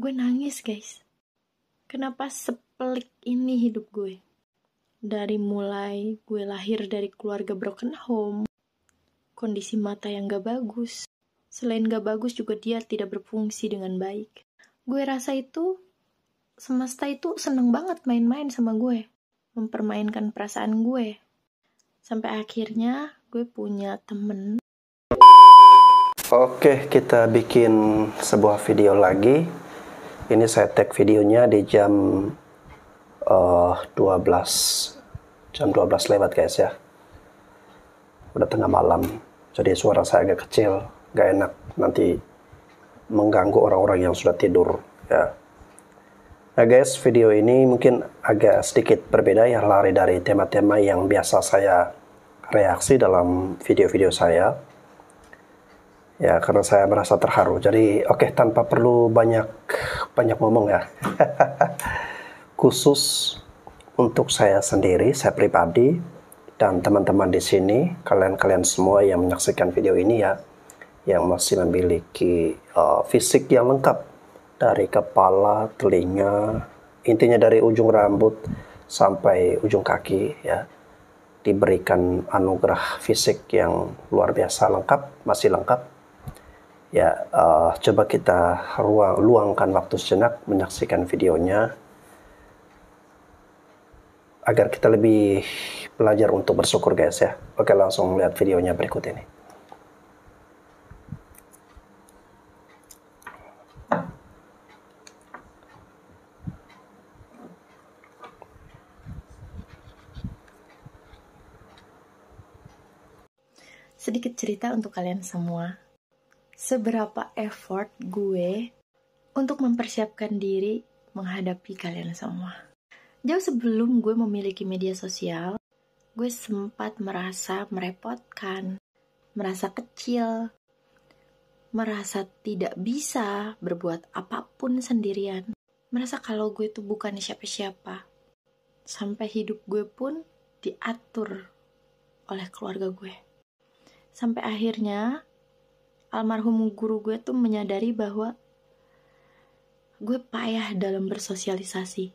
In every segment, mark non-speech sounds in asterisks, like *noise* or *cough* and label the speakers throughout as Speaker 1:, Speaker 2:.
Speaker 1: gue nangis guys kenapa sepelik ini hidup gue dari mulai gue lahir dari keluarga broken home kondisi mata yang gak bagus selain gak bagus juga dia tidak berfungsi dengan baik gue rasa itu semesta itu seneng banget main-main sama gue mempermainkan perasaan gue sampai akhirnya gue punya temen
Speaker 2: Oke, kita bikin sebuah video lagi ini saya tag videonya di jam uh, eh, 12 jam 12 lewat guys ya udah tengah malam jadi suara saya agak kecil gak enak nanti mengganggu orang-orang yang sudah tidur ya nah guys video ini mungkin agak sedikit berbeda ya lari dari tema-tema yang biasa saya reaksi dalam video-video saya Ya, karena saya merasa terharu. Jadi, oke, okay, tanpa perlu banyak banyak ngomong ya. *laughs* Khusus untuk saya sendiri, saya pribadi, dan teman-teman di sini, kalian-kalian semua yang menyaksikan video ini ya, yang masih memiliki uh, fisik yang lengkap dari kepala, telinga, intinya dari ujung rambut sampai ujung kaki ya diberikan anugerah fisik yang luar biasa lengkap, masih lengkap Ya, uh, coba kita ruang, luangkan waktu sejenak menyaksikan videonya agar kita lebih belajar untuk bersyukur guys ya. Oke, langsung lihat videonya berikut ini.
Speaker 1: Sedikit cerita untuk kalian semua seberapa effort gue untuk mempersiapkan diri menghadapi kalian semua. Jauh sebelum gue memiliki media sosial, gue sempat merasa merepotkan, merasa kecil, merasa tidak bisa berbuat apapun sendirian, merasa kalau gue itu bukan siapa-siapa. Sampai hidup gue pun diatur oleh keluarga gue. Sampai akhirnya almarhum guru gue tuh menyadari bahwa gue payah dalam bersosialisasi.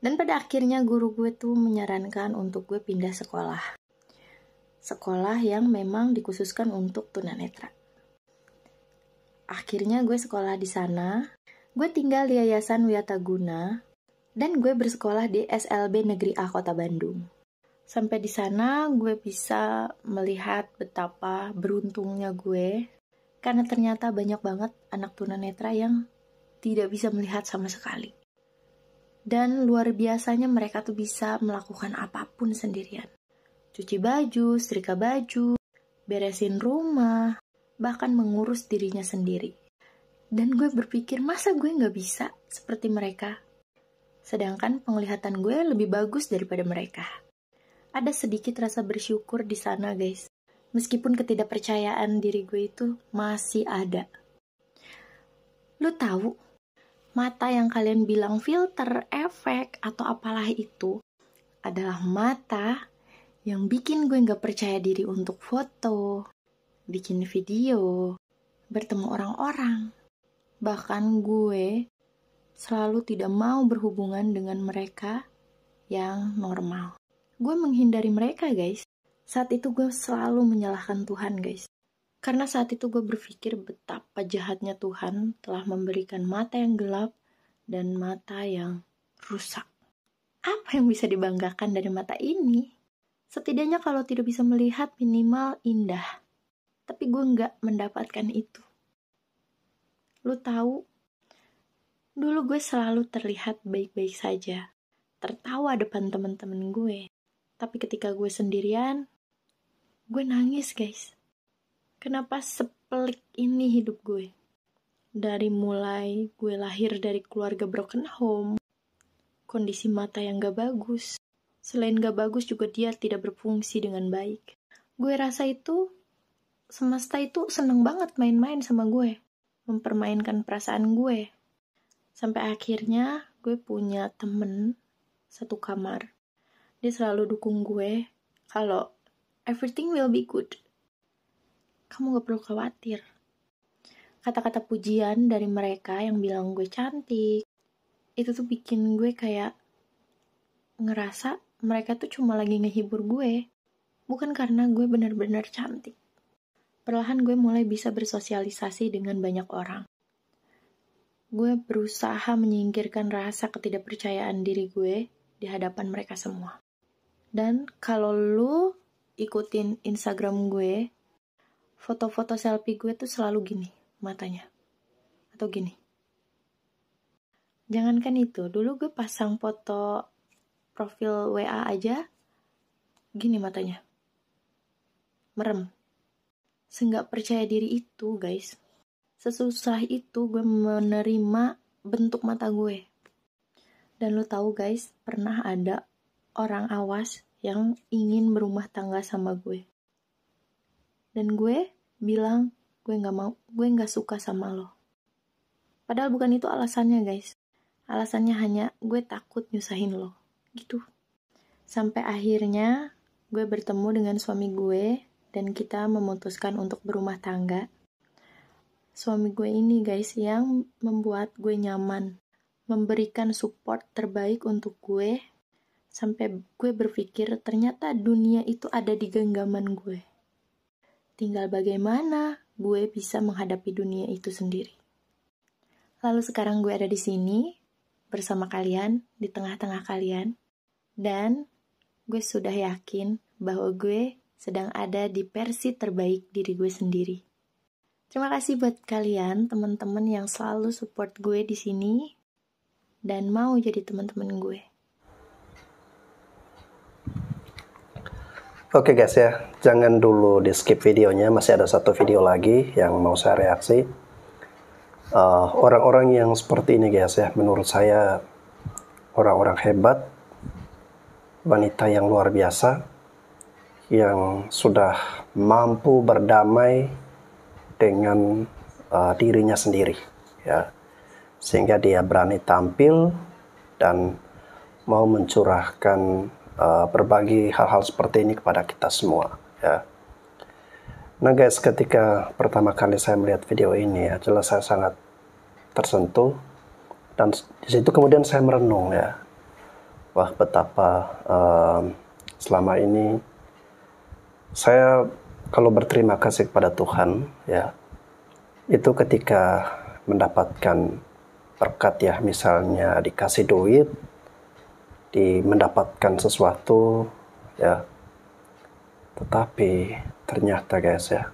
Speaker 1: Dan pada akhirnya guru gue tuh menyarankan untuk gue pindah sekolah. Sekolah yang memang dikhususkan untuk tunanetra. Akhirnya gue sekolah di sana. Gue tinggal di Yayasan Wiataguna dan gue bersekolah di SLB Negeri A Kota Bandung. Sampai di sana gue bisa melihat betapa beruntungnya gue karena ternyata banyak banget anak tunanetra yang tidak bisa melihat sama sekali. Dan luar biasanya mereka tuh bisa melakukan apapun sendirian. Cuci baju, setrika baju, beresin rumah, bahkan mengurus dirinya sendiri. Dan gue berpikir masa gue nggak bisa seperti mereka. Sedangkan penglihatan gue lebih bagus daripada mereka ada sedikit rasa bersyukur di sana, guys. Meskipun ketidakpercayaan diri gue itu masih ada. Lu tahu, mata yang kalian bilang filter, efek, atau apalah itu adalah mata yang bikin gue gak percaya diri untuk foto, bikin video, bertemu orang-orang. Bahkan gue selalu tidak mau berhubungan dengan mereka yang normal gue menghindari mereka guys. Saat itu gue selalu menyalahkan Tuhan guys. Karena saat itu gue berpikir betapa jahatnya Tuhan telah memberikan mata yang gelap dan mata yang rusak. Apa yang bisa dibanggakan dari mata ini? Setidaknya kalau tidak bisa melihat minimal indah. Tapi gue nggak mendapatkan itu. Lu tahu, dulu gue selalu terlihat baik-baik saja. Tertawa depan teman-teman gue. Tapi ketika gue sendirian, gue nangis guys. Kenapa sepelik ini hidup gue? Dari mulai gue lahir dari keluarga broken home, kondisi mata yang gak bagus. Selain gak bagus juga dia tidak berfungsi dengan baik. Gue rasa itu, semesta itu seneng banget main-main sama gue. Mempermainkan perasaan gue. Sampai akhirnya gue punya temen satu kamar dia selalu dukung gue kalau everything will be good. Kamu gak perlu khawatir. Kata-kata pujian dari mereka yang bilang gue cantik, itu tuh bikin gue kayak ngerasa mereka tuh cuma lagi ngehibur gue, bukan karena gue benar-benar cantik. Perlahan gue mulai bisa bersosialisasi dengan banyak orang. Gue berusaha menyingkirkan rasa ketidakpercayaan diri gue di hadapan mereka semua. Dan kalau lu ikutin Instagram gue, foto-foto selfie gue tuh selalu gini matanya. Atau gini. Jangankan itu, dulu gue pasang foto profil WA aja, gini matanya. Merem. seenggak percaya diri itu, guys. Sesusah itu gue menerima bentuk mata gue. Dan lo tau guys, pernah ada orang awas yang ingin berumah tangga sama gue. Dan gue bilang, gue gak mau, gue gak suka sama lo. Padahal bukan itu alasannya guys. Alasannya hanya gue takut nyusahin lo. Gitu. Sampai akhirnya gue bertemu dengan suami gue dan kita memutuskan untuk berumah tangga. Suami gue ini guys yang membuat gue nyaman, memberikan support terbaik untuk gue Sampai gue berpikir ternyata dunia itu ada di genggaman gue. Tinggal bagaimana gue bisa menghadapi dunia itu sendiri. Lalu sekarang gue ada di sini bersama kalian, di tengah-tengah kalian. Dan gue sudah yakin bahwa gue sedang ada di versi terbaik diri gue sendiri. Terima kasih buat kalian, teman-teman yang selalu support gue di sini dan mau jadi teman-teman gue.
Speaker 2: Oke okay guys ya, jangan dulu di skip videonya, masih ada satu video lagi yang mau saya reaksi. Eh, orang-orang uh, yang seperti ini guys ya, menurut saya orang-orang hebat, wanita yang luar biasa, yang sudah mampu berdamai dengan uh, dirinya sendiri, ya, sehingga dia berani tampil dan mau mencurahkan uh, berbagi hal-hal seperti ini kepada kita semua ya. Nah guys, ketika pertama kali saya melihat video ini ya, jelas saya sangat tersentuh dan disitu kemudian saya merenung ya, wah betapa uh, selama ini saya kalau berterima kasih kepada Tuhan ya, itu ketika mendapatkan berkat ya, misalnya dikasih duit di mendapatkan sesuatu ya tetapi ternyata guys ya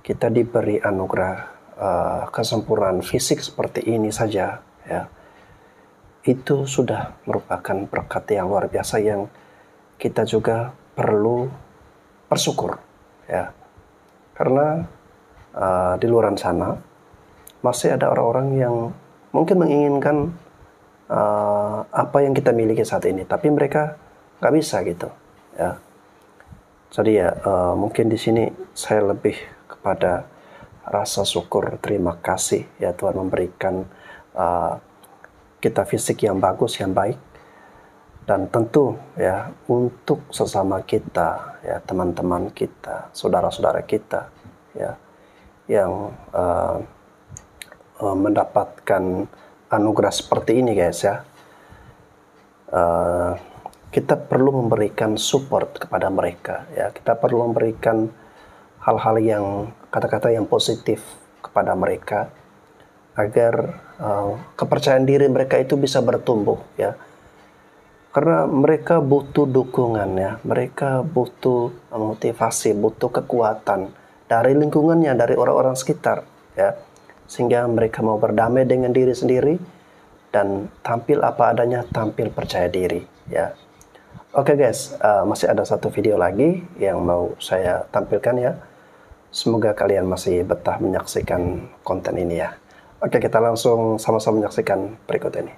Speaker 2: kita diberi anugerah uh, kesempurnaan fisik seperti ini saja ya itu sudah merupakan berkat yang luar biasa yang kita juga perlu bersyukur ya karena uh, di luar sana masih ada orang-orang yang mungkin menginginkan Eh, apa yang kita miliki saat ini tapi mereka nggak bisa gitu ya jadi ya uh, mungkin di sini saya lebih kepada rasa syukur terima kasih ya Tuhan memberikan uh, kita fisik yang bagus yang baik dan tentu ya untuk sesama kita ya teman-teman kita saudara-saudara kita ya yang uh, mendapatkan anugerah seperti ini guys ya, uh, kita perlu memberikan support kepada mereka ya. Kita perlu memberikan hal-hal yang kata-kata yang positif kepada mereka agar uh, kepercayaan diri mereka itu bisa bertumbuh ya. Karena mereka butuh dukungan ya, mereka butuh motivasi, butuh kekuatan dari lingkungannya, dari orang-orang sekitar ya sehingga mereka mau berdamai dengan diri sendiri dan tampil apa adanya, tampil percaya diri ya. Oke okay guys, uh, masih ada satu video lagi yang mau saya tampilkan ya. Semoga kalian masih betah menyaksikan konten ini ya. Oke, okay, kita langsung sama-sama menyaksikan berikut ini.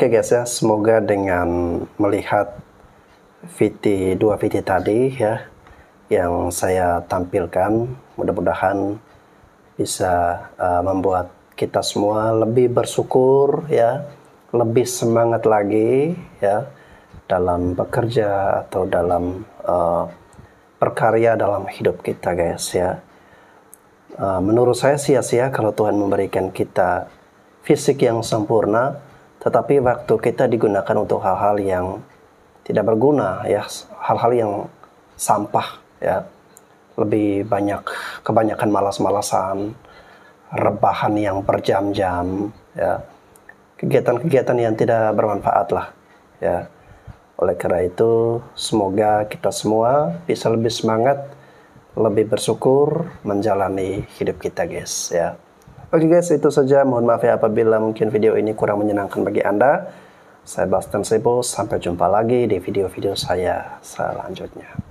Speaker 2: Oke okay guys ya, semoga dengan melihat VT dua VT tadi ya yang saya tampilkan, mudah-mudahan bisa uh, membuat kita semua lebih bersyukur ya, lebih semangat lagi ya dalam bekerja atau dalam uh, eh, perkarya dalam hidup kita guys ya. Eh, menurut saya sia-sia kalau Tuhan memberikan kita fisik yang sempurna tetapi waktu kita digunakan untuk hal-hal yang tidak berguna ya, hal-hal yang sampah ya. Lebih banyak kebanyakan malas-malasan, rebahan yang berjam-jam ya. Kegiatan-kegiatan yang tidak bermanfaat lah ya. Oleh karena itu, semoga kita semua bisa lebih semangat, lebih bersyukur menjalani hidup kita, guys, ya. Oke okay guys, itu saja. Mohon maaf ya apabila mungkin video ini kurang menyenangkan bagi Anda. Saya Bastian Sebo, sampai jumpa lagi di video-video saya selanjutnya.